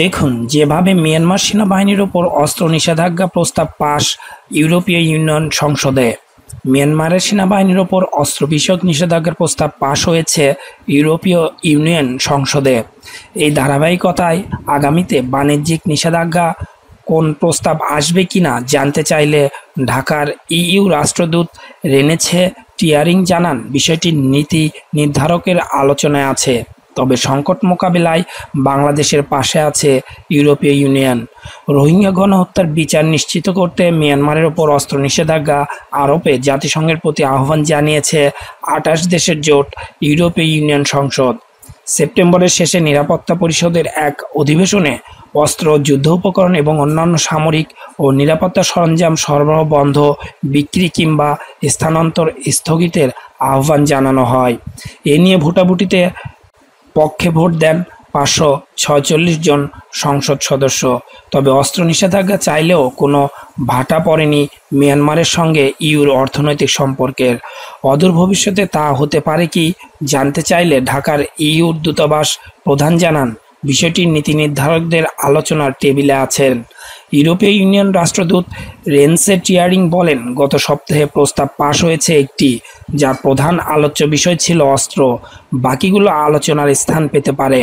দেখুন যেভাবে মিয়ানমার সেনাবাহিনীর ওপর অস্ত্র নিষেধাজ্ঞা প্রস্তাব পাশ ইউরোপীয় ইউনিয়ন সংসদে মিয়ানমারের সেনাবাহিনীর ওপর অস্ত্র বিষয়ক নিষেধাজ্ঞার প্রস্তাব পাশ হয়েছে ইউরোপীয় ইউনিয়ন সংসদে এই ধারাবাহিকতায় আগামীতে বাণিজ্যিক নিষেধাজ্ঞা কোন প্রস্তাব আসবে কিনা জানতে চাইলে ঢাকার ইইউ রাষ্ট্রদূত রেনেছে টিয়ারিং জানান বিষয়টি নীতি নির্ধারকের আলোচনায় আছে তবে সংকট মোকাবেলায় বাংলাদেশের পাশে আছে ইউরোপীয় ইউনিয়ন রোহিঙ্গা গণহত্যার বিচার নিশ্চিত করতে মিয়ানমারের ওপর অস্ত্র নিষেধাজ্ঞা আরোপে জাতিসংঘের প্রতি আহ্বান জানিয়েছে আটাশ দেশের জোট ইউরোপীয় ইউনিয়ন সংসদ সেপ্টেম্বরের শেষে নিরাপত্তা পরিষদের এক অধিবেশনে অস্ত্র যুদ্ধ উপকরণ এবং অন্যান্য সামরিক ও নিরাপত্তা সরঞ্জাম সরবরাহ বন্ধ বিক্রি কিংবা স্থানান্তর স্থগিতের আহ্বান জানানো হয় এ নিয়ে ভোটাভুটিতে পক্ষে ভোট দেন পাঁচশো ছয়চল্লিশ জন সংসদ সদস্য তবে অস্ত্র নিষেধাজ্ঞা চাইলেও কোনো ভাটা পড়েনি মিয়ানমারের সঙ্গে ইউর অর্থনৈতিক সম্পর্কের অদূর ভবিষ্যতে তা হতে পারে কি জানতে চাইলে ঢাকার ইউর দূতাবাস প্রধান জানান বিষয়টি নীতি নির্ধারকদের আলোচনার টেবিলে আছেন ইউরোপীয় ইউনিয়ন রাষ্ট্রদূত রেনসে টিয়ারিং বলেন গত সপ্তাহে প্রস্তাব পাশ হয়েছে একটি যার প্রধান আলোচ্য বিষয় ছিল অস্ত্র বাকিগুলো আলোচনার স্থান পেতে পারে